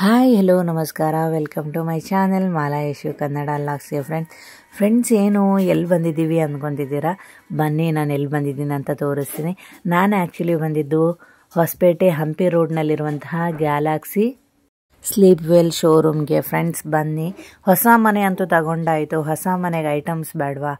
hi hello ನಮಸ್ಕಾರ welcome to my channel Mala Yashu Kannada ಯ friends friends ಏನು ಎಲ್ಲಿ ಬಂದಿದ್ದೀವಿ ಅಂದ್ಕೊಂಡಿದ್ದೀರಾ ಬನ್ನಿ ನಾನು ಎಲ್ಲಿ ಬಂದಿದ್ದೀನಿ ಅಂತ ತೋರಿಸ್ತೀನಿ ನಾನು ಆ್ಯಕ್ಚುಲಿ ಬಂದಿದ್ದು ಹೊಸಪೇಟೆ ಹಂಪಿ ರೋಡ್ನಲ್ಲಿರುವಂತಹ ಗ್ಯಾಲಾಕ್ಸಿ ಸ್ಲೀಪ್ ವೆಲ್ ಶೋರೂಮ್ಗೆ ಫ್ರೆಂಡ್ಸ್ ಬನ್ನಿ ಹೊಸ ಮನೆ ಅಂತೂ ತಗೊಂಡಾಯಿತು ಹೊಸ ಮನೆಗೆ ಐಟಮ್ಸ್ ಬೇಡವಾ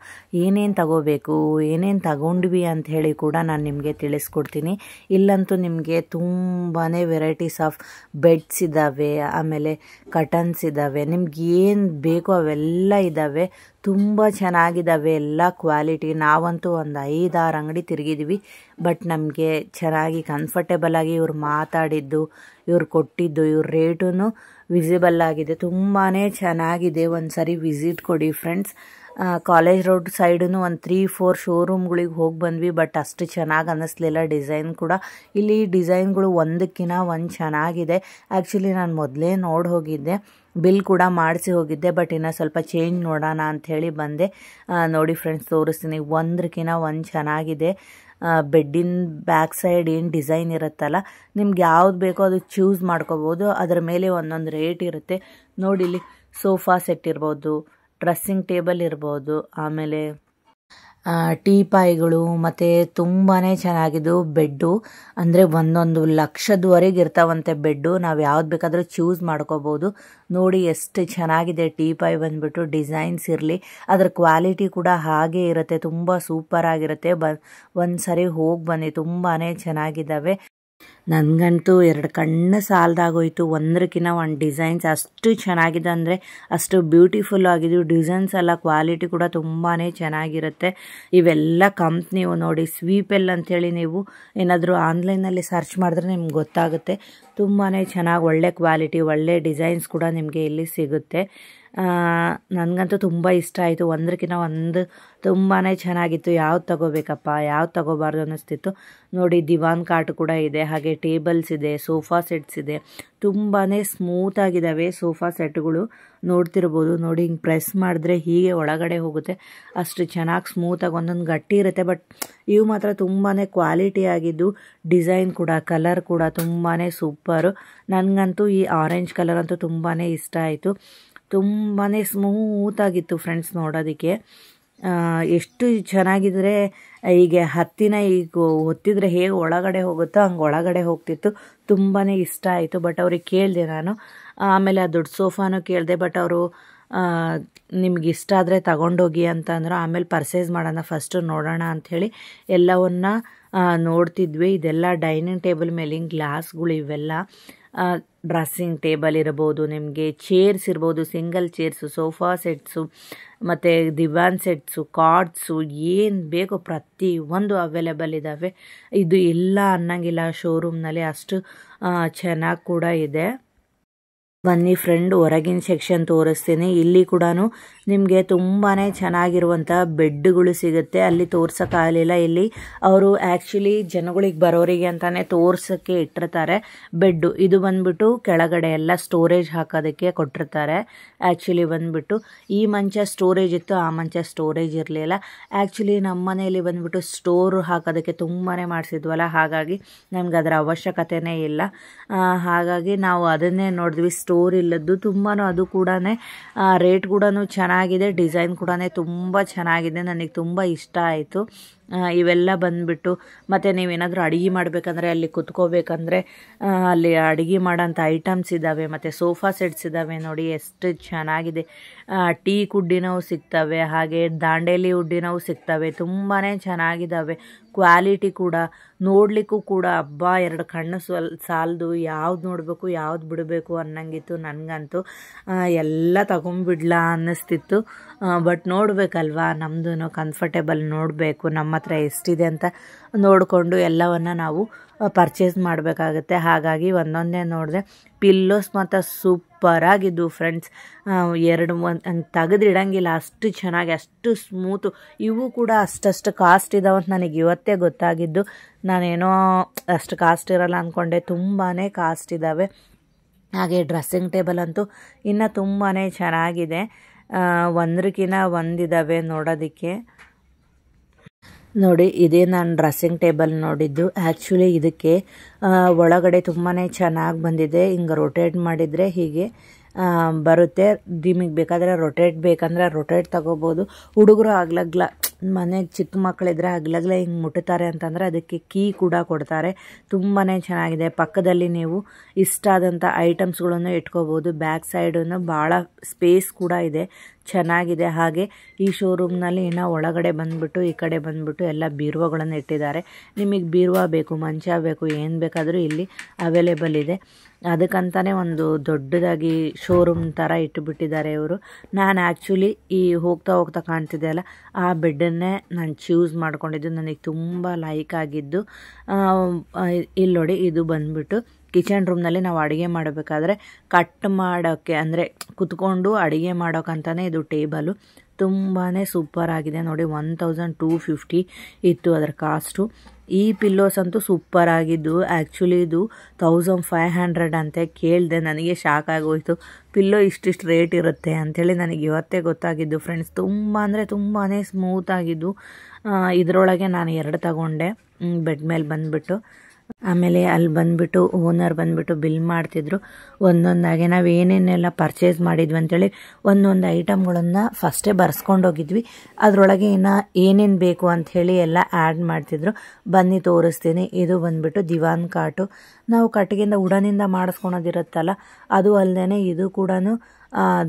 ಏನೇನು ತಗೋಬೇಕು ಏನೇನು ತಗೊಂಡ್ವಿ ಅಂತ ಹೇಳಿ ಕೂಡ ನಾನು ನಿಮಗೆ ತಿಳಿಸ್ಕೊಡ್ತೀನಿ ಇಲ್ಲಂತೂ ನಿಮಗೆ ತುಂಬಾ ವೆರೈಟೀಸ್ ಆಫ್ ಬೆಡ್ಸ್ ಇದ್ದಾವೆ ಆಮೇಲೆ ಕಟನ್ಸ್ ಇದ್ದಾವೆ ನಿಮ್ಗೆ ಏನು ಬೇಕೋ ಅವೆಲ್ಲ ಇದ್ದಾವೆ ತುಂಬ ಚೆನ್ನಾಗಿದ್ದಾವೆ ಎಲ್ಲ ಕ್ವಾಲಿಟಿ ನಾವಂತೂ ಒಂದು ಐದಾರು ಅಂಗಡಿ ತಿರುಗಿದ್ವಿ ಬಟ್ ನಮಗೆ ಚೆನ್ನಾಗಿ ಕಂಫರ್ಟೇಬಲ್ ಆಗಿ ಇವ್ರು ಮಾತಾಡಿದ್ದು ಇವ್ರು ಕೊಟ್ಟಿದ್ದು ಇವ್ರ ರೇಟೂ ವಿಸಿಬಲ್ ಆಗಿದೆ ತುಂಬಾ ಚೆನ್ನಾಗಿದೆ ಒಂದು ಸರಿ ವಿಸಿಟ್ ಕೊಡಿ ಫ್ರೆಂಡ್ಸ್ ಕಾಲೇಜ್ ರೋಡ್ ಸೈಡು ಒಂದು ತ್ರೀ ಫೋರ್ ಶೋರೂಮ್ಗಳಿಗೆ ಹೋಗಿ ಬಂದ್ವಿ ಬಟ್ ಅಷ್ಟು ಚೆನ್ನಾಗಿ ಅನ್ನಿಸ್ಲಿಲ್ಲ ಡಿಸೈನ್ ಕೂಡ ಇಲ್ಲಿ ಡಿಸೈನ್ಗಳು ಒಂದಕ್ಕಿಂತ ಒಂದು ಚೆನ್ನಾಗಿದೆ ಆ್ಯಕ್ಚುಲಿ ನಾನು ಮೊದಲೇ ನೋಡಿ ಹೋಗಿದ್ದೆ ಬಿಲ್ ಕೂಡ ಮಾಡಿಸಿ ಹೋಗಿದ್ದೆ ಬಟ್ ಇನ್ನು ಸ್ವಲ್ಪ ಚೇಂಜ್ ನೋಡೋಣ ಅಂಥೇಳಿ ಬಂದೆ ನೋಡಿ ಫ್ರೆಂಡ್ಸ್ ತೋರಿಸ್ತೀನಿ ಒಂದ್ರಕ್ಕಿಂತ ಒಂದು ಚೆನ್ನಾಗಿದೆ ಬೆಡ್ಡಿನ ಬ್ಯಾಕ್ ಸೈಡ್ ಏನು ಡಿಸೈನ್ ಇರುತ್ತಲ್ಲ ನಿಮ್ಗೆ ಯಾವ್ದು ಬೇಕೋ ಅದು ಚೂಸ್ ಮಾಡ್ಕೋಬೋದು ಅದರ ಮೇಲೆ ಒಂದೊಂದು ರೇಟ್ ಇರುತ್ತೆ ನೋಡಿ ಇಲ್ಲಿ ಸೋಫಾ ಸೆಟ್ ಇರ್ಬೋದು ಡ್ರೆಸ್ಸಿಂಗ್ ಟೇಬಲ್ ಇರ್ಬೋದು ಆಮೇಲೆ ಟೀ ಪಾಯಿಗಳು ಮತ್ತು ತುಂಬಾ ಚೆನ್ನಾಗಿದ್ದು ಬೆಡ್ಡು ಅಂದರೆ ಒಂದೊಂದು ಲಕ್ಷದವರೆಗೆ ಇರ್ತಾವಂತೆ ಬೆಡ್ಡು ನಾವು ಯಾವ್ದು ಬೇಕಾದರೂ ಚೂಸ್ ಮಾಡ್ಕೋಬೋದು ನೋಡಿ ಎಷ್ಟು ಚೆನ್ನಾಗಿದೆ ಟೀ ಪಾಯ್ ಬಂದುಬಿಟ್ಟು ಡಿಸೈನ್ಸ್ ಇರಲಿ ಅದರ ಕ್ವಾಲಿಟಿ ಕೂಡ ಹಾಗೆ ಇರುತ್ತೆ ತುಂಬ ಸೂಪರ್ ಆಗಿರುತ್ತೆ ಬ ಒಂದು ಸರಿ ಹೋಗಿ ಬನ್ನಿ ತುಂಬಾ ಚೆನ್ನಾಗಿದ್ದಾವೆ ನನಗಂತೂ ಎರಡು ಕಣ್ಣು ಸಾಲದಾಗೋಯ್ತು ಒಂದ್ರಕ್ಕಿಂತ ಒಂದು ಡಿಸೈನ್ಸ್ ಅಷ್ಟು ಚೆನ್ನಾಗಿದೆ ಅಂದರೆ ಅಷ್ಟು ಬ್ಯೂಟಿಫುಲ್ ಆಗಿದ್ದು ಡಿಸೈನ್ಸ್ ಎಲ್ಲ ಕ್ವಾಲಿಟಿ ಕೂಡ ತುಂಬಾ ಚೆನ್ನಾಗಿರುತ್ತೆ ಇವೆಲ್ಲ ಕಂಪ್ನಿವು ನೋಡಿ ಸ್ವೀಪೆಲ್ ಅಂಥೇಳಿ ನೀವು ಏನಾದರೂ ಆನ್ಲೈನಲ್ಲಿ ಸರ್ಚ್ ಮಾಡಿದ್ರೆ ನಿಮ್ಗೆ ಗೊತ್ತಾಗುತ್ತೆ ತುಂಬಾ ಚೆನ್ನಾಗಿ ಒಳ್ಳೆ ಕ್ವಾಲಿಟಿ ಒಳ್ಳೆ ಡಿಸೈನ್ಸ್ ಕೂಡ ನಿಮಗೆ ಇಲ್ಲಿ ಸಿಗುತ್ತೆ ನನಗಂತೂ ತುಂಬ ಇಷ್ಟ ಆಯಿತು ಒಂದಕ್ಕಿಂತ ಒಂದು ತುಂಬಾ ಚೆನ್ನಾಗಿತ್ತು ಯಾವ್ದು ತಗೋಬೇಕಪ್ಪ ಯಾವ್ದು ತಗೋಬಾರ್ದು ಅನ್ನಿಸ್ತಿತ್ತು ನೋಡಿ ದಿವಾನ್ ಕಾಟ್ ಕೂಡ ಇದೆ ಹಾಗೆ ಟೇಬಲ್ಸ್ ಇದೆ ಸೋಫಾ ಸೆಟ್ಸ್ ಇದೆ ತುಂಬಾ ಸ್ಮೂತಾಗಿದ್ದಾವೆ ಸೋಫಾ ಸೆಟ್ಗಳು ನೋಡ್ತಿರ್ಬೋದು ನೋಡಿ ಹಿಂಗೆ ಪ್ರೆಸ್ ಮಾಡಿದ್ರೆ ಹೀಗೆ ಒಳಗಡೆ ಹೋಗುತ್ತೆ ಅಷ್ಟು ಚೆನ್ನಾಗಿ ಸ್ಮೂತಾಗಿ ಒಂದೊಂದು ಗಟ್ಟಿ ಇರುತ್ತೆ ಬಟ್ ಇವು ಮಾತ್ರ ತುಂಬಾ ಕ್ವಾಲಿಟಿ ಆಗಿದ್ದು ಡಿಸೈನ್ ಕೂಡ ಕಲರ್ ಕೂಡ ತುಂಬಾ ಸೂಪರು ನನಗಂತೂ ಈ ಆರೆಂಜ್ ಕಲರ್ ಅಂತೂ ತುಂಬಾ ಇಷ್ಟ ಆಯಿತು ತುಂಬಾ ಸ್ಮೂತಾಗಿತ್ತು ಫ್ರೆಂಡ್ಸ್ ನೋಡೋದಕ್ಕೆ ಎಷ್ಟು ಚೆನ್ನಾಗಿದ್ರೆ ಈಗ ಹತ್ತಿನ ಈಗ ಹೊತ್ತಿದ್ರೆ ಹೇಗೆ ಒಳಗಡೆ ಹೋಗುತ್ತೋ ಹಂಗೆ ಒಳಗಡೆ ಹೋಗ್ತಿತ್ತು ತುಂಬಾ ಇಷ್ಟ ಆಯಿತು ಬಟ್ ಅವ್ರಿಗೆ ಕೇಳಿದೆ ನಾನು ಆಮೇಲೆ ಆ ದೊಡ್ಡ ಸೋಫಾನು ಕೇಳಿದೆ ಬಟ್ ಅವರು ನಿಮ್ಗೆ ಇಷ್ಟ ಆದರೆ ತಗೊಂಡೋಗಿ ಅಂತ ಆಮೇಲೆ ಪರ್ಚೇಸ್ ಮಾಡೋಣ ಫಸ್ಟು ನೋಡೋಣ ಅಂಥೇಳಿ ಎಲ್ಲವನ್ನ ನೋಡ್ತಿದ್ವಿ ಇದೆಲ್ಲ ಡೈನಿಂಗ್ ಟೇಬಲ್ ಮೇಲಿನ ಗ್ಲಾಸ್ಗಳು ಇವೆಲ್ಲ ಡ್ರೆಸ್ಸಿಂಗ್ ಟೇಬಲ್ ಇರ್ಬೋದು ನಿಮಗೆ ಚೇರ್ಸ್ ಇರ್ಬೋದು ಸಿಂಗಲ್ ಚೇರ್ಸು ಸೋಫಾ ಸೆಟ್ಸು ಮತ್ತು ದಿವ್ಯಾನ್ ಸೆಟ್ಸು ಕಾರ್ಡ್ಸು ಏನು ಬೇಕೋ ಪ್ರತಿ ಒಂದು ಅವೈಲೇಬಲ್ ಇದ್ದಾವೆ ಇದು ಎಲ್ಲ ಅನ್ನಂಗಿಲ್ಲ ಶೋರೂಮ್ನಲ್ಲಿ ಅಷ್ಟು ಚೆನ್ನಾಗಿ ಕೂಡ ಇದೆ ಬನ್ನಿ ಫ್ರೆಂಡ್ ಹೊರಗಿನ ಸೆಕ್ಷನ್ ತೋರಿಸ್ತೀನಿ ಇಲ್ಲಿ ಕೂಡ ನಿಮಗೆ ತುಂಬಾ ಚೆನ್ನಾಗಿರುವಂಥ ಬೆಡ್ಗಳು ಸಿಗುತ್ತೆ ಅಲ್ಲಿ ತೋರ್ಸೋಕ್ಕಾಗಲಿಲ್ಲ ಇಲ್ಲಿ ಅವರು ಆ್ಯಕ್ಚುಲಿ ಜನಗಳಿಗೆ ಬರೋರಿಗೆ ಅಂತಲೇ ತೋರ್ಸೋಕ್ಕೆ ಇಟ್ಟಿರ್ತಾರೆ ಬೆಡ್ಡು ಇದು ಬಂದ್ಬಿಟ್ಟು ಕೆಳಗಡೆ ಎಲ್ಲ ಸ್ಟೋರೇಜ್ ಹಾಕೋದಕ್ಕೆ ಕೊಟ್ಟಿರ್ತಾರೆ ಆ್ಯಕ್ಚುಲಿ ಬಂದ್ಬಿಟ್ಟು ಈ ಮಂಚ ಸ್ಟೋರೇಜ್ ಇತ್ತು ಆ ಮಂಚ ಸ್ಟೋರೇಜ್ ಇರಲಿಲ್ಲ ಆ್ಯಕ್ಚುಲಿ ನಮ್ಮ ಮನೆಯಲ್ಲಿ ಬಂದ್ಬಿಟ್ಟು ಸ್ಟೋರ್ ಹಾಕೋದಕ್ಕೆ ತುಂಬಾ ಮಾಡಿಸಿದ್ವಲ್ಲ ಹಾಗಾಗಿ ನಮ್ಗೆ ಅದರ ಅವಶ್ಯಕತೆನೇ ಇಲ್ಲ ಹಾಗಾಗಿ ನಾವು ಅದನ್ನೇ ನೋಡಿದ್ವಿ ಸ್ಟೋರ್ ಸ್ಟೋರ್ ಇಲ್ಲದ್ದು ತುಂಬಾ ಅದು ಕೂಡ ರೇಟ್ ಕೂಡ ಚೆನ್ನಾಗಿದೆ ಡಿಸೈನ್ ಕೂಡ ತುಂಬ ಚೆನ್ನಾಗಿದೆ ನನಗೆ ತುಂಬ ಇಷ್ಟ ಆಯಿತು ಇವೆಲ್ಲ ಬಂದುಬಿಟ್ಟು ಮತ್ತು ನೀವೇನಾದರೂ ಅಡುಗೆ ಮಾಡಬೇಕಂದ್ರೆ ಅಲ್ಲಿ ಕುತ್ಕೋಬೇಕಂದ್ರೆ ಅಲ್ಲಿ ಅಡುಗೆ ಮಾಡೋಂಥ ಐಟಮ್ಸ್ ಇದ್ದಾವೆ ಮತ್ತು ಸೋಫಾ ಸೆಟ್ಸ್ ಇದ್ದಾವೆ ನೋಡಿ ಎಷ್ಟು ಚೆನ್ನಾಗಿದೆ ಟೀ ಕುಡ್ಡಿನವು ಸಿಗ್ತವೆ ಹಾಗೆ ದಾಂಡೇಲಿ ಉಡ್ಡಿನವು ಸಿಗ್ತವೆ ತುಂಬಾ ಚೆನ್ನಾಗಿದ್ದಾವೆ ಕ್ವಾಲಿಟಿ ಕೂಡ ನೋಡಲಿಕ್ಕೂ ಕೂಡ ಹಬ್ಬ ಎರಡು ಕಣ್ಣು ಸ್ವಲ್ ಸಾಲದು ಯಾವ್ದು ನೋಡಬೇಕು ಯಾವ್ದು ಬಿಡಬೇಕು ಅನ್ನಂಗಿತ್ತು ನನಗಂತೂ ಎಲ್ಲ ತಗೊಂಬಿಡ್ಲಾ ಅನ್ನಿಸ್ತಿತ್ತು ಬಟ್ ನೋಡಬೇಕಲ್ವಾ ನಮ್ಮದು ಕಂಫರ್ಟೇಬಲ್ ನೋಡಬೇಕು ನಮ್ಮ ಮಾತ್ರ ಹತ್ರ ಎಷ್ಟಿದೆ ಅಂತ ನೋಡಿಕೊಂಡು ಎಲ್ಲವನ್ನು ನಾವು ಪರ್ಚೇಸ್ ಮಾಡಬೇಕಾಗುತ್ತೆ ಹಾಗಾಗಿ ಒಂದೊಂದೇ ನೋಡಿದೆ ಪಿಲ್ಲೋಸ್ ಮಾತ್ರ ಸೂಪರಾಗಿದ್ದು ಫ್ರೆಂಡ್ಸ್ ಎರಡು ಒಂದು ತೆಗೆದಿಡಂಗಿಲ್ಲ ಅಷ್ಟು ಚೆನ್ನಾಗಿ ಅಷ್ಟು ಸ್ಮೂತು ಇವು ಕೂಡ ಅಷ್ಟಷ್ಟು ಕಾಸ್ಟ್ ಅಂತ ನನಗೆ ಇವತ್ತೇ ಗೊತ್ತಾಗಿದ್ದು ನಾನೇನೋ ಅಷ್ಟು ಕಾಸ್ಟ್ ಇರಲ್ಲ ಅಂದ್ಕೊಂಡೆ ತುಂಬಾ ಕಾಸ್ಟ್ ಇದ್ದಾವೆ ಹಾಗೆ ಡ್ರೆಸ್ಸಿಂಗ್ ಟೇಬಲ್ ಅಂತೂ ಇನ್ನೂ ತುಂಬಾ ಚೆನ್ನಾಗಿದೆ ಒಂದ್ರಕ್ಕಿಂತ ಒಂದಿದ್ದಾವೆ ನೋಡೋದಕ್ಕೆ ನೋಡಿ ಇದೇ ನಾನು ಡ್ರೆಸ್ಸಿಂಗ್ ಟೇಬಲ್ ನೋಡಿದ್ದು ಆ್ಯಕ್ಚುಲಿ ಇದಕ್ಕೆ ಒಳಗಡೆ ತುಂಬಾ ಚೆನ್ನಾಗಿ ಬಂದಿದೆ ಹಿಂಗೆ ರೊಟೇಟ್ ಮಾಡಿದರೆ ಹೀಗೆ ಬರುತ್ತೆ ನಿಮಗೆ ಬೇಕಾದರೆ ರೊಟೇಟ್ ಬೇಕಂದರೆ ರೊಟೇಟ್ ತಗೋಬೋದು ಹುಡುಗರು ಆಗ್ಲಾಗ್ಲ ಮನೆಗೆ ಚಿಕ್ಕ ಮಕ್ಕಳಿದ್ರೆ ಹಗ್ಲಗ್ಲೇ ಹಿಂಗೆ ಮುಟ್ಟುತ್ತಾರೆ ಅಂತಂದರೆ ಅದಕ್ಕೆ ಕೀ ಕೂಡ ಕೊಡ್ತಾರೆ ತುಂಬಾ ಚೆನ್ನಾಗಿದೆ ಪಕ್ಕದಲ್ಲಿ ನೀವು ಇಷ್ಟ ಆದಂಥ ಐಟಮ್ಸ್ಗಳನ್ನು ಇಟ್ಕೋಬೋದು ಬ್ಯಾಕ್ ಸೈಡನ್ನು ಭಾಳ ಸ್ಪೇಸ್ ಕೂಡ ಇದೆ ಚೆನ್ನಾಗಿದೆ ಹಾಗೆ ಈ ಶೋರೂಮ್ನಲ್ಲಿ ಇನ್ನು ಒಳಗಡೆ ಬಂದುಬಿಟ್ಟು ಈ ಕಡೆ ಬಂದುಬಿಟ್ಟು ಎಲ್ಲ ಬೀರುವಗಳನ್ನು ಇಟ್ಟಿದ್ದಾರೆ ನಿಮಗೆ ಬೀರುವ ಬೇಕು ಮಂಚ ಬೇಕು ಏನು ಬೇಕಾದರೂ ಇಲ್ಲಿ ಅವೈಲೇಬಲ್ ಇದೆ ಅದಕ್ಕಂತಾನೆ ಒಂದು ದೊಡ್ಡದಾಗಿ ಶೋರೂಮ್ ಥರ ಇಟ್ಟುಬಿಟ್ಟಿದ್ದಾರೆ ಇವರು ನಾನು ಆ್ಯಕ್ಚುಲಿ ಈ ಹೋಗ್ತಾ ಹೋಗ್ತಾ ಕಾಣ್ತಿದ್ದೆ ಅಲ್ಲ ಆ ಬೆಡ್ ಇದನ್ನೇ ನಾನು ಚೂಸ್ ಮಾಡ್ಕೊಂಡಿದ್ದು ನನಗೆ ತುಂಬ ಲೈಕ್ ಆಗಿದ್ದು ಇಲ್ಲಿ ನೋಡಿ ಇದು ಬಂದ್ಬಿಟ್ಟು ಕಿಚನ್ ರೂಮ್ನಲ್ಲಿ ನಾವು ಅಡುಗೆ ಮಾಡಬೇಕಾದ್ರೆ ಕಟ್ ಮಾಡೋಕ್ಕೆ ಅಂದರೆ ಕುತ್ಕೊಂಡು ಅಡುಗೆ ಅಂತಾನೆ ಇದು ಟೇಬಲು ತುಂಬಾ ಸೂಪರ್ ಆಗಿದೆ ನೋಡಿ ಒನ್ ತೌಸಂಡ್ ಟೂ ಫಿಫ್ಟಿ ಇತ್ತು ಅದರ ಕಾಸ್ಟು ಈ ಪಿಲ್ಲೋಸ್ ಅಂತೂ ಸೂಪರ್ ಆಗಿದ್ದು ಆ್ಯಕ್ಚುಲಿ ಇದು ತೌಸಂಡ್ ಫೈವ್ ಹಂಡ್ರೆಡ್ ಅಂತ ಕೇಳಿದೆ ನನಗೆ ಶಾಕ್ ಆಗೋಯ್ತು ಪಿಲ್ಲೋ ಇಷ್ಟಿಷ್ಟು ರೇಟ್ ಇರುತ್ತೆ ಅಂಥೇಳಿ ನನಗೆ ಇವತ್ತೇ ಗೊತ್ತಾಗಿದ್ದು ಫ್ರೆಂಡ್ಸ್ ತುಂಬ ಅಂದರೆ ತುಂಬಾ ಸ್ಮೂತ್ ಆಗಿದ್ದು ಇದರೊಳಗೆ ನಾನು ಎರಡು ತಗೊಂಡೆ ಬೆಡ್ ಮೇಲೆ ಬಂದುಬಿಟ್ಟು ಆಮೇಲೆ ಅಲ್ಲಿ ಬಂದ್ಬಿಟ್ಟು ಓನರ್ ಬಂದ್ಬಿಟ್ಟು ಬಿಲ್ ಮಾಡ್ತಿದ್ರು ಒಂದೊಂದಾಗೆ ನಾವು ಏನೇನೆಲ್ಲ ಪರ್ಚೇಸ್ ಮಾಡಿದ್ವಿ ಅಂತೇಳಿ ಒಂದೊಂದು ಐಟಮ್ಗಳನ್ನು ಫಸ್ಟೇ ಬರ್ಸ್ಕೊಂಡೋಗಿದ್ವಿ ಅದರೊಳಗೆ ಇನ್ನು ಏನೇನು ಬೇಕು ಅಂಥೇಳಿ ಎಲ್ಲ ಆ್ಯಡ್ ಮಾಡ್ತಿದ್ರು ಬನ್ನಿ ತೋರಿಸ್ತೀನಿ ಇದು ಬಂದ್ಬಿಟ್ಟು ದಿವಾನ್ ಕಾಟು ನಾವು ಕಟ್ಟಿಗೆಯಿಂದ ಉಡನಿಂದ ಮಾಡಿಸ್ಕೊಳೋದಿರುತ್ತಲ್ಲ ಅದು ಅಲ್ಲದೆ ಇದು ಕೂಡ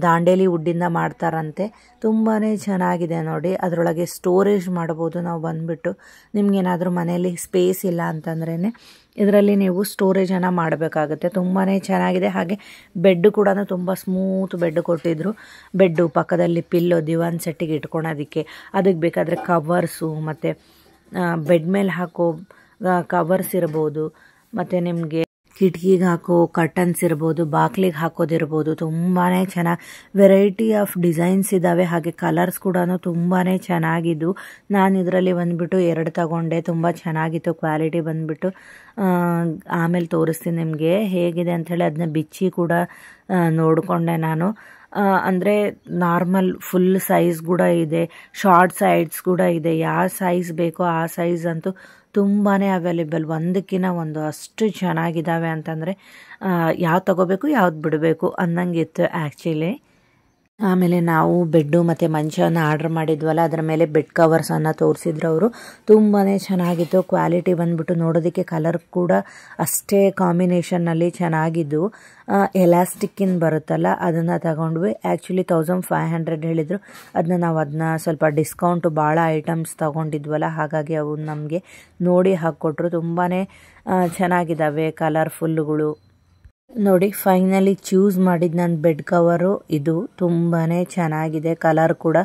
ದಾಂಡೇಲಿ ವುಡ್ಡಿಂದ ಮಾಡ್ತಾರಂತೆ ತುಂಬಾ ಚೆನ್ನಾಗಿದೆ ನೋಡಿ ಅದರೊಳಗೆ ಸ್ಟೋರೇಜ್ ಮಾಡ್ಬೋದು ನಾವು ಬಂದುಬಿಟ್ಟು ನಿಮಗೇನಾದರೂ ಮನೆಯಲ್ಲಿ ಸ್ಪೇಸ್ ಇಲ್ಲ ಅಂತಂದ್ರೇ ಇದರಲ್ಲಿ ನೀವು ಸ್ಟೋರೇಜನ್ನು ಮಾಡಬೇಕಾಗುತ್ತೆ ತುಂಬಾ ಚೆನ್ನಾಗಿದೆ ಹಾಗೆ ಬೆಡ್ ಕೂಡ ತುಂಬ ಸ್ಮೂತ್ ಬೆಡ್ ಕೊಟ್ಟಿದ್ದರು ಬೆಡ್ಡು ಪಕ್ಕದಲ್ಲಿ ಪಿಲ್ಲೋ ದಿವಾನ್ ಸೆಟ್ಟಿಗೆ ಇಟ್ಕೊಳೋದಕ್ಕೆ ಅದಕ್ಕೆ ಬೇಕಾದರೆ ಕವರ್ಸು ಮತ್ತು ಬೆಡ್ ಮೇಲೆ ಹಾಕೋ ಕವರ್ಸ್ ಇರ್ಬೋದು ಮತ್ತು ನಿಮಗೆ ಕಿಟಕಿಗೆ ಹಾಕೋ ಕರ್ಟನ್ಸ್ ಇರ್ಬೋದು ಬಾಕ್ಲಿಗೆ ಹಾಕೋದಿರ್ಬೋದು ತುಂಬಾ ಚೆನ್ನಾಗಿ ವೆರೈಟಿ ಆಫ್ ಡಿಸೈನ್ಸ್ ಇದ್ದಾವೆ ಹಾಗೆ ಕಲರ್ಸ್ ಕೂಡ ತುಂಬಾ ಚೆನ್ನಾಗಿದ್ದು ನಾನು ಇದರಲ್ಲಿ ಬಂದುಬಿಟ್ಟು ಎರಡು ತಗೊಂಡೆ ತುಂಬ ಚೆನ್ನಾಗಿತ್ತು ಕ್ವಾಲಿಟಿ ಬಂದುಬಿಟ್ಟು ಆಮೇಲೆ ತೋರಿಸ್ತೀನಿ ನಿಮಗೆ ಹೇಗಿದೆ ಅಂಥೇಳಿ ಅದನ್ನ ಬಿಚ್ಚಿ ಕೂಡ ನೋಡಿಕೊಂಡೆ ನಾನು ಅಂದರೆ ನಾರ್ಮಲ್ ಫುಲ್ ಸೈಜ್ ಕೂಡ ಇದೆ ಶಾರ್ಟ್ ಸೈಡ್ಸ್ ಕೂಡ ಇದೆ ಯಾವ ಸೈಜ್ ಬೇಕೋ ಆ ಸೈಜ್ ಅಂತೂ ತುಂಬಾ ಅವೈಲೇಬಲ್ ಒಂದಕ್ಕಿಂತ ಒಂದು ಅಷ್ಟು ಚೆನ್ನಾಗಿದ್ದಾವೆ ಅಂತಂದರೆ ಯಾವ್ದು ತಗೋಬೇಕು ಯಾವ್ದು ಬಿಡಬೇಕು ಅನ್ನಂಗಿತ್ತು ಆ್ಯಕ್ಚುಲಿ ಆಮೇಲೆ ನಾವು ಬೆಡ್ಡು ಮತ್ತು ಮಂಚವನ್ನು ಆರ್ಡ್ರ್ ಮಾಡಿದ್ವಲ್ಲ ಅದರ ಮೇಲೆ ಬೆಡ್ ಕವರ್ಸನ್ನು ತೋರಿಸಿದ್ರು ಅವರು ತುಂಬಾ ಚೆನ್ನಾಗಿತ್ತು ಕ್ವಾಲಿಟಿ ಬಂದ್ಬಿಟ್ಟು ನೋಡೋದಕ್ಕೆ ಕಲರ್ ಕೂಡ ಅಷ್ಟೇ ಕಾಂಬಿನೇಷನ್ನಲ್ಲಿ ಚೆನ್ನಾಗಿದ್ದು ಎಲಾಸ್ಟಿಕ್ಕಿನ ಬರುತ್ತಲ್ಲ ಅದನ್ನು ತಗೊಂಡ್ವಿ ಆ್ಯಕ್ಚುಲಿ ತೌಸಂಡ್ ಫೈವ್ ಹಂಡ್ರೆಡ್ ಹೇಳಿದರು ಅದನ್ನ ನಾವು ಅದನ್ನ ಸ್ವಲ್ಪ ಡಿಸ್ಕೌಂಟು ಭಾಳ ಐಟಮ್ಸ್ ತೊಗೊಂಡಿದ್ವಲ್ಲ ಹಾಗಾಗಿ ಅವು ನಮಗೆ ನೋಡಿ ಹಾಕ್ಕೊಟ್ರು ತುಂಬಾ ಚೆನ್ನಾಗಿದ್ದಾವೆ ಕಲರ್ಫುಲ್ಗಳು ನೋಡಿ ಫೈನಲಿ ಚೂಸ್ ಮಾಡಿದ ನನ್ನ ಬೆಡ್ ಕವರು ಇದು ತುಂಬಾ ಚೆನ್ನಾಗಿದೆ ಕಲರ್ ಕೂಡ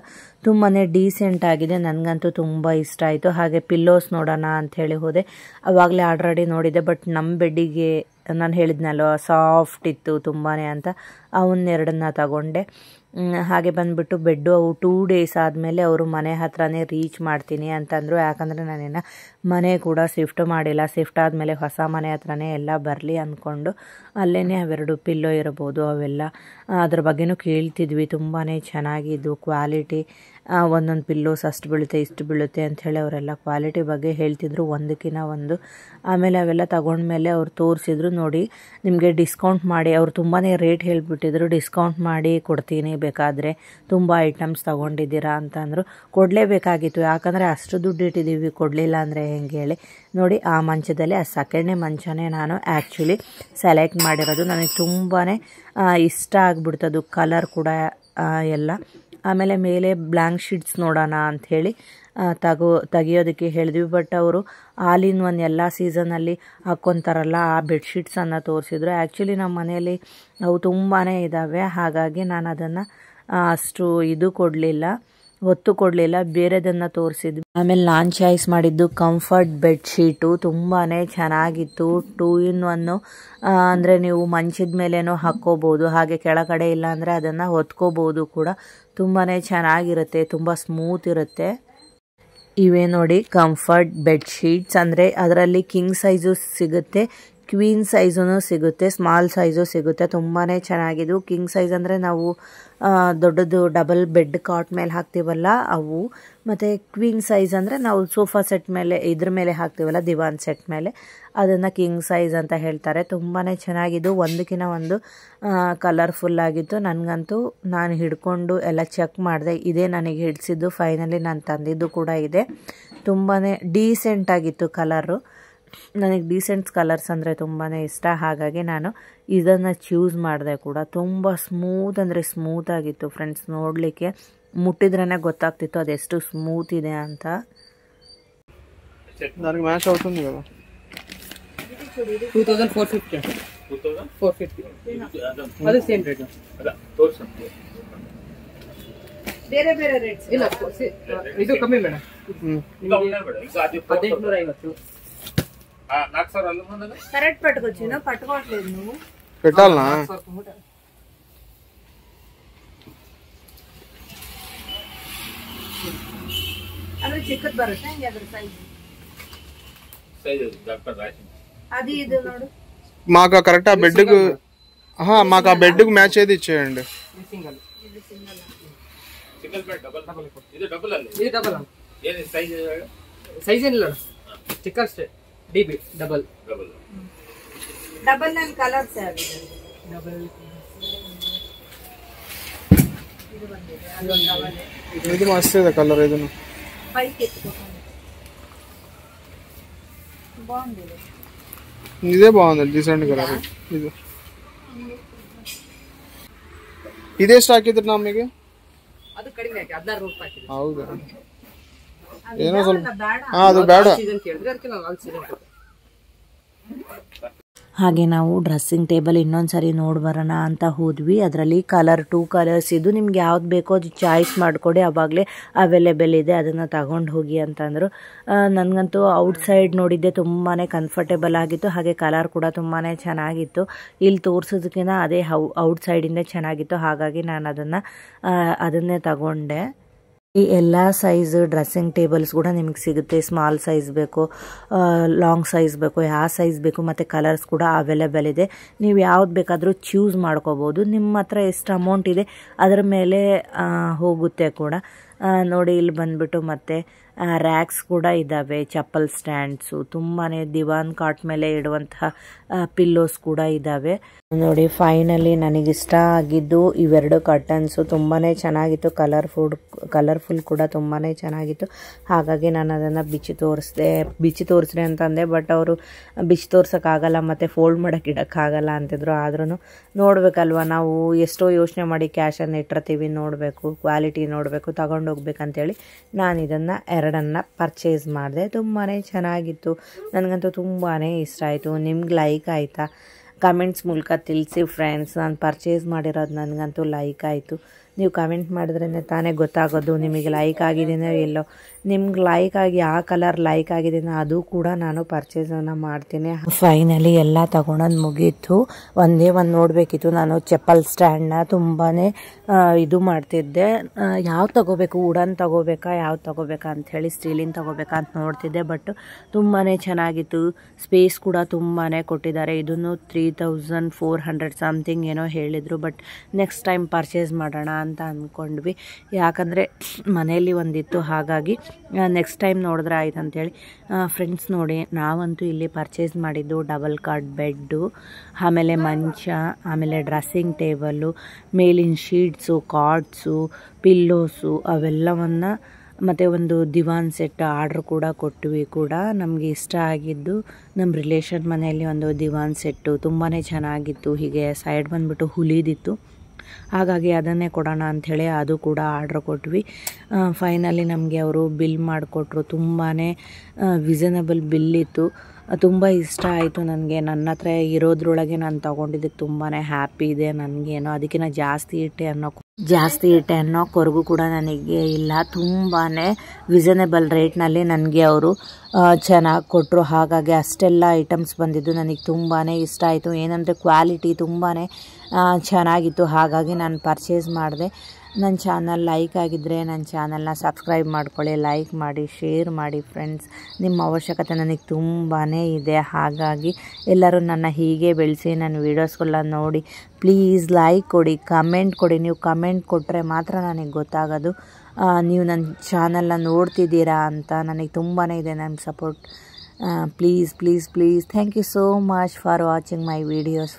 ತುಂಬಾ ಡೀಸೆಂಟ್ ಆಗಿದೆ ನನಗಂತೂ ತುಂಬ ಇಷ್ಟ ಆಯಿತು ಹಾಗೆ ಪಿಲ್ಲೋಸ್ ನೋಡೋಣ ಅಂಥೇಳಿ ಹೋದೆ ಆವಾಗಲೇ ಆಲ್ರೆಡಿ ನೋಡಿದೆ ಬಟ್ ನಮ್ಮ ಬೆಡ್ಡಿಗೆ ನಾನು ಹೇಳಿದ್ನಲ್ವ ಸಾಫ್ಟ್ ಇತ್ತು ತುಂಬಾ ಅಂತ ಅವನ್ನೆರಡನ್ನ ತಗೊಂಡೆ ಹಾಗೆ ಬಂದುಬಿಟ್ಟು ಬೆಡ್ಡು ಅವು ಟೂ ಡೇಸ್ ಆದಮೇಲೆ ಅವರು ಮನೆ ಹತ್ರನೇ ರೀಚ್ ಮಾಡ್ತೀನಿ ಅಂತಂದರು ಯಾಕಂದರೆ ನಾನೇನ ಮನೆ ಕೂಡ ಶಿಫ್ಟ್ ಮಾಡಿಲ್ಲ ಶಿಫ್ಟ್ ಆದಮೇಲೆ ಹೊಸ ಮನೆ ಹತ್ರನೇ ಎಲ್ಲ ಬರಲಿ ಅಂದ್ಕೊಂಡು ಅಲ್ಲೇ ಅವೆರಡು ಪಿಲ್ಲೋ ಇರ್ಬೋದು ಅವೆಲ್ಲ ಅದ್ರ ಬಗ್ಗೆನೂ ಕೇಳ್ತಿದ್ವಿ ತುಂಬಾ ಚೆನ್ನಾಗಿದ್ದು ಕ್ವಾಲಿಟಿ ಒಂದೊಂದು ಪಿಲ್ಲೋಸ್ ಅಷ್ಟು ಬೀಳುತ್ತೆ ಇಷ್ಟು ಬೀಳುತ್ತೆ ಅಂಥೇಳಿ ಅವರೆಲ್ಲ ಕ್ವಾಲಿಟಿ ಬಗ್ಗೆ ಹೇಳ್ತಿದ್ರು ಒಂದಕ್ಕಿಂತ ಒಂದು ಆಮೇಲೆ ಅವೆಲ್ಲ ತಗೊಂಡ್ಮೇಲೆ ಅವ್ರು ತೋರಿಸಿದ್ರು ನೋಡಿ ನಿಮಗೆ ಡಿಸ್ಕೌಂಟ್ ಮಾಡಿ ಅವ್ರು ತುಂಬಾ ರೇಟ್ ಹೇಳಿಬಿಟ್ಟಿದ್ರು ಡಿಸ್ಕೌಂಟ್ ಮಾಡಿ ಕೊಡ್ತೀನಿ ಬೇಕಾದರೆ ತುಂಬ ಐಟಮ್ಸ್ ತೊಗೊಂಡಿದ್ದೀರಾ ಅಂತಂದರು ಕೊಡಲೇಬೇಕಾಗಿತ್ತು ಯಾಕಂದರೆ ಅಷ್ಟು ದುಡ್ಡು ಇಟ್ಟಿದ್ದೀವಿ ಕೊಡಲಿಲ್ಲ ಅಂದರೆ ಹೆಂಗೆ ಹೇಳಿ ನೋಡಿ ಆ ಮಂಚದಲ್ಲಿ ಆ ಸೆಕೆಂಡ್ನೇ ಮಂಚನೇ ನಾನು ಆ್ಯಕ್ಚುಲಿ ಸೆಲೆಕ್ಟ್ ಮಾಡಿರೋದು ನನಗೆ ತುಂಬಾ ಇಷ್ಟ ಆಗಿಬಿಡ್ತದು ಕಲರ್ ಕೂಡ ಎಲ್ಲ ಆಮೇಲೆ ಮೇಲೆ ಬ್ಲ್ಯಾಂಕ್ ಶೀಟ್ಸ್ ನೋಡೋಣ ಅಂಥೇಳಿ ತಗೋ ತೆಗಿಯೋದಕ್ಕೆ ಹೇಳಿದ್ವಿ ಬಟ್ ಅವರು ಹಾಲಿನ ಒಂದು ಎಲ್ಲ ಸೀಸನಲ್ಲಿ ಹಾಕ್ಕೊತಾರಲ್ಲ ಆ ಬೆಡ್ಶೀಟ್ಸನ್ನು ತೋರಿಸಿದ್ರು ಆ್ಯಕ್ಚುಲಿ ನಮ್ಮ ಮನೆಯಲ್ಲಿ ಅವು ತುಂಬಾ ಇದ್ದಾವೆ ಹಾಗಾಗಿ ನಾನು ಅದನ್ನು ಅಷ್ಟು ಇದು ಕೊಡಲಿಲ್ಲ ಒತ್ತು ಕೊಡ್ಲಿಲ್ಲ ಬೇರೆದನ್ನ ತೋರಿಸಿದ್ವಿ ಆಮೇಲೆ ಲಾಂಚ್ ಚಾಯ್ಸ್ ಮಾಡಿದ್ದು ಕಂಫರ್ಟ್ ಬೆಡ್ಶೀಟು ತುಂಬಾನೇ ಚೆನ್ನಾಗಿತ್ತು ಟೂ ಇನ್ ಒನ್ನು ಅಂದರೆ ನೀವು ಮಂಚದ ಮೇಲೆನೂ ಹಾಕ್ಕೋಬೋದು ಹಾಗೆ ಕೆಳಗಡೆ ಇಲ್ಲ ಅಂದರೆ ಅದನ್ನು ಹೊತ್ಕೋಬಹುದು ಕೂಡ ತುಂಬಾನೇ ಚೆನ್ನಾಗಿರುತ್ತೆ ತುಂಬ ಸ್ಮೂತ್ ಇರುತ್ತೆ ಇವೇ ನೋಡಿ ಕಂಫರ್ಟ್ ಬೆಡ್ಶೀಟ್ಸ್ ಅಂದರೆ ಅದರಲ್ಲಿ ಕಿಂಗ್ ಸೈಜು ಸಿಗುತ್ತೆ ಕ್ವೀನ್ ಸೈಜೂ ಸಿಗುತ್ತೆ ಸ್ಮಾಲ್ ಸೈಜು ಸಿಗುತ್ತೆ ತುಂಬಾ ಚೆನ್ನಾಗಿದ್ದು ಕಿಂಗ್ ಸೈಜ್ ಅಂದರೆ ನಾವು ದೊಡ್ಡದು ಡಬಲ್ ಬೆಡ್ ಕಾಟ್ ಮೇಲೆ ಹಾಕ್ತೀವಲ್ಲ ಅವು ಮತ್ತು ಕ್ವೀನ್ ಸೈಜ್ ಅಂದರೆ ನಾವು ಸೋಫಾ ಸೆಟ್ ಮೇಲೆ ಇದ್ರ ಮೇಲೆ ಹಾಕ್ತೀವಲ್ಲ ದಿವಾನ್ ಸೆಟ್ ಮೇಲೆ ಅದನ್ನು ಕಿಂಗ್ ಸೈಜ್ ಅಂತ ಹೇಳ್ತಾರೆ ತುಂಬಾ ಚೆನ್ನಾಗಿದ್ದು ಒಂದಕ್ಕಿಂತ ಒಂದು ಕಲರ್ಫುಲ್ ಆಗಿತ್ತು ನನಗಂತೂ ನಾನು ಹಿಡ್ಕೊಂಡು ಎಲ್ಲ ಚೆಕ್ ಮಾಡಿದೆ ಇದೇ ನನಗೆ ಹಿಡಿಸಿದ್ದು ಫೈನಲಿ ನಾನು ತಂದಿದ್ದು ಕೂಡ ಇದೆ ತುಂಬಾ ಡೀಸೆಂಟಾಗಿತ್ತು ಕಲರು ನನಗೆ ಡೀಸೆಂಟ್ ಕಲರ್ಸ್ ಅಂದರೆ ತುಂಬಾ ಇಷ್ಟ ಹಾಗಾಗಿ ನಾನು ಇದನ್ನು ಚೂಸ್ ಮಾಡಿದೆ ಕೂಡ ತುಂಬ ಸ್ಮೂತ್ ಅಂದರೆ ಆಗಿತ್ತು ಫ್ರೆಂಡ್ಸ್ ನೋಡಲಿಕ್ಕೆ ಮುಟ್ಟಿದ್ರೇ ಗೊತ್ತಾಗ್ತಿತ್ತು ಅದೆಷ್ಟು ಸ್ಮೂತ್ ಇದೆ ಅಂತ ಬೇರೆ ಬೇರೆ ರೇಟ್ಸ್ ಇಲ್ಲ ಇದು ಕಮ್ಮಿ ಮೇಡಮ್ ನೂರ ಐವತ್ತು కరెక్ట్ పట్టుకొచ్చి పట్టుకోవట్లేదు నువ్వు పెట్టాలనా ಚಿಕ್ಕದ್ ಬರುತ್ತೆ ಹಂಗೆ ಅದ್ರ ಸೈಜ್ అది ఇది నోడు మాకు కరెక్ట్ ఆ బెడ్ కు ఆహా మాకు ఆ బెడ్ కు మ్యాచ్ ఏది ఇచ్చేయండి సింగల్ ఇది single single bed double double ఇది డబుల్ అల్లి ఇది డబుల్ ఏది సైజ్ సైజ్ ఏనిలా చిక్కర్ స్టేట్ ಡಿಬಿಟ್ ಡಬಲ್ ಡಬಲ್ ಡಬಲ್ ನಲ್ಲಿ ಕಲರ್ಸ್ ಯಾವಿದೆ ಡಬಲ್ ಇದು ಮಸ್ತ್ ಇದೆ ಕಲರ್ ಇದನ್ನು ಬೈಕ್ ಎತ್ಕೊಂಡು ಬಾಂದಿದೆ ಇದೇ ಬಾಗುಂది ಡಿಸೆಂಟ್ ಕಲರ್ ಇದು ಇದೆಷ್ಟು ಹಾಕಿದ್ರಿ ನಮಗೆ ಅದು ಕಡಿಮೆ ಹಾಕಿ ಹದಿನಾರು ರೂಪಾಯಿ ಹೌದಾ ಏನೋ ಹಾಗೆ ನಾವು ಡ್ರೆಸ್ಸಿಂಗ್ ಟೇಬಲ್ ಇನ್ನೊಂದ್ಸರಿ ನೋಡ್ ಬರೋಣ ಅಂತ ಹೋದ್ವಿ ಅದರಲ್ಲಿ ಕಲರ್ ಟೂ ಕಲರ್ಸ್ ಇದು ನಿಮ್ಗೆ ಯಾವ್ದು ಬೇಕೋ ಅದು ಚಾಯ್ಸ್ ಮಾಡಿಕೊಡಿ ಆವಾಗಲೇ ಅವೈಲೇಬಲ್ ಇದೆ ಅದನ್ನು ತಗೊಂಡು ಹೋಗಿ ಅಂತಂದರು ನನಗಂತೂ ಔಟ್ಸೈಡ್ ನೋಡಿದ್ದೆ ತುಂಬಾ ಕಂಫರ್ಟೇಬಲ್ ಆಗಿತ್ತು ಹಾಗೆ ಕಲರ್ ಕೂಡ ತುಂಬಾ ಚೆನ್ನಾಗಿತ್ತು ಇಲ್ಲಿ ತೋರಿಸೋದಕ್ಕಿಂತ ಅದೇ ಹೌ ಔಟ್ಸೈಡಿಂದ ಚೆನ್ನಾಗಿತ್ತು ಹಾಗಾಗಿ ನಾನು ಅದನ್ನು ಅದನ್ನೇ ತಗೊಂಡೆ ಈ ಎಲ್ಲ ಸೈಜ್ ಡ್ರೆಸ್ಸಿಂಗ್ ಟೇಬಲ್ಸ್ ಕೂಡ ನಿಮಗೆ ಸಿಗುತ್ತೆ ಸ್ಮಾಲ್ ಸೈಜ್ ಬೇಕು ಲಾಂಗ್ ಸೈಜ್ ಬೇಕು ಯಾವ ಸೈಜ್ ಬೇಕು ಮತ್ತು ಕಲರ್ಸ್ ಕೂಡ ಅವೈಲೇಬಲ್ ಇದೆ ನೀವು ಯಾವ್ದು ಬೇಕಾದರೂ ಚೂಸ್ ಮಾಡ್ಕೋಬೋದು ನಿಮ್ಮ ಹತ್ರ ಎಷ್ಟು ಅಮೌಂಟ್ ಇದೆ ಅದರ ಮೇಲೆ ಹೋಗುತ್ತೆ ಕೂಡ ನೋಡಿ ಇಲ್ಲಿ ಬಂದುಬಿಟ್ಟು ಮತ್ತೆ ರ್ಯಾಕ್ಸ್ ಕೂಡ ಇದ್ದಾವೆ ಚಪ್ಪಲ್ ಸ್ಟ್ಯಾಂಡ್ಸು ತುಂಬಾ ದಿವಾನ್ ಕಾಟ್ ಮೇಲೆ ಇಡುವಂತಹ ಪಿಲ್ಲೋಸ್ ಕೂಡ ಇದ್ದಾವೆ ನೋಡಿ ಫೈನಲಿ ನನಗಿಷ್ಟ ಆಗಿದ್ದು ಇವೆರಡು ಕರ್ಟನ್ಸು ತುಂಬಾ ಚೆನ್ನಾಗಿತ್ತು ಕಲರ್ ಕಲರ್ಫುಲ್ ಕೂಡ ತುಂಬಾ ಚೆನ್ನಾಗಿತ್ತು ಹಾಗಾಗಿ ನಾನು ಅದನ್ನು ಬಿಚ್ಚಿ ತೋರಿಸಿದೆ ಬಿಚ್ಚಿ ತೋರಿಸ್ರಿ ಅಂತಂದೆ ಬಟ್ ಅವರು ಬಿಚ್ಚಿ ತೋರ್ಸೋಕ್ಕಾಗಲ್ಲ ಮತ್ತು ಫೋಲ್ಡ್ ಮಾಡೋಕ್ಕೆ ಇಡೋಕ್ಕಾಗಲ್ಲ ಅಂತಿದ್ರು ಆದ್ರೂ ನೋಡಬೇಕಲ್ವ ನಾವು ಎಷ್ಟೋ ಯೋಚನೆ ಮಾಡಿ ಕ್ಯಾಶನ್ನು ಇಟ್ಟಿರ್ತೀವಿ ನೋಡಬೇಕು ಕ್ವಾಲಿಟಿ ನೋಡಬೇಕು ತಗೊಂಡೋಗ್ಬೇಕಂತೇಳಿ ನಾನು ಇದನ್ನು ಎರಡನ್ನು ಪರ್ಚೇಸ್ ಮಾಡಿದೆ ತುಂಬಾ ಚೆನ್ನಾಗಿತ್ತು ನನಗಂತೂ ತುಂಬಾ ಇಷ್ಟ ಆಯಿತು ನಿಮ್ಗೆ ಲೈಕ್ ಆಯಿತಾ ಕಮೆಂಟ್ಸ್ ಮೂಲಕ ತಿಳಿಸಿ ಫ್ರೆಂಡ್ಸ್ ನಾನು ಪರ್ಚೇಸ್ ಮಾಡಿರೋದು ನನಗಂತೂ ಲೈಕ್ ಆಯಿತು ನೀವು ಕಮೆಂಟ್ ಮಾಡಿದ್ರೇ ತಾನೇ ಗೊತ್ತಾಗೋದು ನಿಮಗೆ ಲೈಕ್ ಆಗಿದೆಯೋ ಎಲ್ಲೋ ನಿಮ್ಗೆ ಲೈಕ್ ಆಗಿ ಆ ಕಲರ್ ಲೈಕ್ ಆಗಿದೆಯೋ ಅದು ಕೂಡ ನಾನು ಪರ್ಚೇಸನ್ನು ಮಾಡ್ತೀನಿ ಫೈನಲಿ ಎಲ್ಲ ತಗೊಳೋದು ಮುಗೀತು ಒಂದೇ ಒಂದು ನೋಡಬೇಕಿತ್ತು ನಾನು ಚಪ್ಪಲ್ ಸ್ಟ್ಯಾಂಡ್ನ ತುಂಬಾ ಇದು ಮಾಡ್ತಿದ್ದೆ ಯಾವ ತಗೋಬೇಕು ಉಡನ್ ತಗೋಬೇಕಾ ಯಾವ ತಗೋಬೇಕಾ ಅಂಥೇಳಿ ಸ್ಟೀಲಿನ ತಗೋಬೇಕಾ ಅಂತ ನೋಡ್ತಿದ್ದೆ ಬಟ್ ತುಂಬಾ ಚೆನ್ನಾಗಿತ್ತು ಸ್ಪೇಸ್ ಕೂಡ ತುಂಬಾ ಕೊಟ್ಟಿದ್ದಾರೆ ಇದನ್ನು three thousand four hundred something ಏನೋ ಹೇಳಿದರು ಬಟ್ ನೆಕ್ಸ್ಟ್ ಟೈಮ್ ಪರ್ಚೇಸ್ ಮಾಡೋಣ ಅಂತ ಅಂದ್ಕೊಂಡ್ವಿ ಯಾಕಂದರೆ ಮನೆಯಲ್ಲಿ ಒಂದಿತ್ತು ಹಾಗಾಗಿ ನೆಕ್ಸ್ಟ್ ಟೈಮ್ ನೋಡಿದ್ರೆ ಆಯ್ತು ಅಂತೇಳಿ ಫ್ರೆಂಡ್ಸ್ ನೋಡಿ ನಾವಂತೂ ಇಲ್ಲಿ ಪರ್ಚೇಸ್ ಮಾಡಿದ್ದು ಡಬಲ್ ಕಾರ್ಡ್ ಬೆಡ್ಡು ಆಮೇಲೆ ಮಂಚ ಆಮೇಲೆ ಡ್ರೆಸ್ಸಿಂಗ್ ಟೇಬಲ್ಲು ಮೇಲಿನ ಶೀಟ್ಸು ಕಾರ್ಡ್ಸು ಪಿಲ್ಲೋಸು ಅವೆಲ್ಲವನ್ನು ಮತ್ತು ಒಂದು ದಿವಾನ್ ಸೆಟ್ ಆರ್ಡ್ರ್ ಕೂಡ ಕೊಟ್ಟಿವಿ ಕೂಡ ನಮಗೆ ಇಷ್ಟ ಆಗಿದ್ದು ನಮ್ಮ ರಿಲೇಷನ್ ಮನೆಯಲ್ಲಿ ಒಂದು ದಿವಾನ್ ಸೆಟ್ಟು ತುಂಬಾ ಚೆನ್ನಾಗಿತ್ತು ಹೀಗೆ ಸೈಡ್ ಬಂದುಬಿಟ್ಟು ಹುಲಿದಿತ್ತು ಹಾಗಾಗಿ ಅದನ್ನೇ ಕೊಡೋಣ ಅಂಥೇಳಿ ಅದು ಕೂಡ ಆರ್ಡ್ರ್ ಕೊಟ್ವಿ ಫೈನಲಿ ನಮಗೆ ಅವರು ಬಿಲ್ ಮಾಡಿಕೊಟ್ರು ತುಂಬಾ ವಿಸನಬಲ್ ಬಿಲ್ ಇತ್ತು ತುಂಬ ಇಷ್ಟ ಆಯಿತು ನನಗೆ ನನ್ನ ಹತ್ರ ಇರೋದ್ರೊಳಗೆ ನಾನು ತೊಗೊಂಡಿದ್ದಕ್ಕೆ ತುಂಬಾ ಹ್ಯಾಪಿ ಇದೆ ನನಗೇನೋ ಅದಕ್ಕಿಂತ ಜಾಸ್ತಿ ಇಟ್ಟೆ ಅನ್ನೋ ಜಾಸ್ತಿ ಇಟ್ಟೆ ಅನ್ನೋ ಕೊರಗು ಕೂಡ ನನಗೆ ಇಲ್ಲ ತುಂಬಾ ವಿಸನೇಬಲ್ ರೇಟ್ನಲ್ಲಿ ನನಗೆ ಅವರು ಚೆನ್ನಾಗಿ ಕೊಟ್ಟರು ಹಾಗಾಗಿ ಅಷ್ಟೆಲ್ಲ ಐಟಮ್ಸ್ ಬಂದಿದ್ದು ನನಗೆ ತುಂಬಾ ಇಷ್ಟ ಆಯಿತು ಏನಂದರೆ ಕ್ವಾಲಿಟಿ ತುಂಬಾ ಚೆನ್ನಾಗಿತ್ತು ಹಾಗಾಗಿ ನಾನು ಪರ್ಚೇಸ್ ಮಾಡಿದೆ ನನ್ನ ಚಾನಲ್ ಲೈಕ್ ಆಗಿದ್ದರೆ ನನ್ನ ಚಾನಲ್ನ ಸಬ್ಸ್ಕ್ರೈಬ್ ಮಾಡ್ಕೊಳ್ಳಿ ಲೈಕ್ ಮಾಡಿ ಶೇರ್ ಮಾಡಿ ಫ್ರೆಂಡ್ಸ್ ನಿಮ್ಮ ಅವಶ್ಯಕತೆ ನನಗೆ ತುಂಬಾ ಇದೆ ಹಾಗಾಗಿ ಎಲ್ಲರೂ ನನ್ನ ಹೀಗೆ ಬೆಳೆಸಿ ನನ್ನ ವೀಡಿಯೋಸ್ಗಳನ್ನ ನೋಡಿ ಪ್ಲೀಸ್ ಲೈಕ್ ಕೊಡಿ ಕಮೆಂಟ್ ಕೊಡಿ ನೀವು ಕಮೆಂಟ್ ಕೊಟ್ಟರೆ ಮಾತ್ರ ನನಗೆ ಗೊತ್ತಾಗೋದು ನೀವು ನನ್ನ ಚಾನಲ್ನ ನೋಡ್ತಿದ್ದೀರಾ ಅಂತ ನನಗೆ ತುಂಬಾ ಇದೆ ನನ್ನ support please please please thank you so much for watching my videos